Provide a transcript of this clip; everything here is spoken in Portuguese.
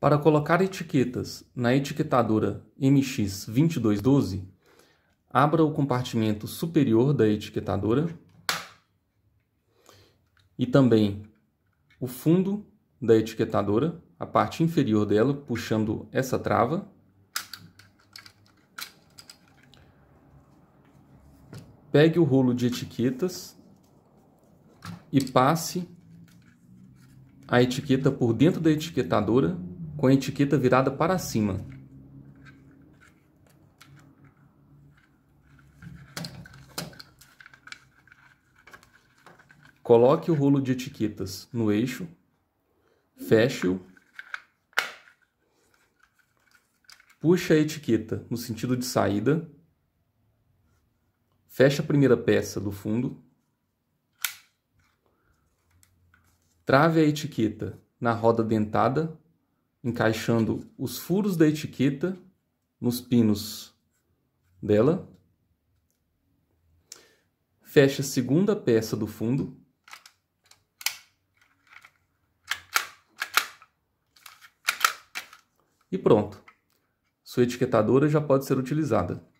Para colocar etiquetas na etiquetadora MX2212, abra o compartimento superior da etiquetadora e também o fundo da etiquetadora, a parte inferior dela, puxando essa trava. Pegue o rolo de etiquetas e passe a etiqueta por dentro da etiquetadora com a etiqueta virada para cima. Coloque o rolo de etiquetas no eixo, feche-o, puxe a etiqueta no sentido de saída, feche a primeira peça do fundo, trave a etiqueta na roda dentada encaixando os furos da etiqueta nos pinos dela. Fecha a segunda peça do fundo. E pronto. Sua etiquetadora já pode ser utilizada.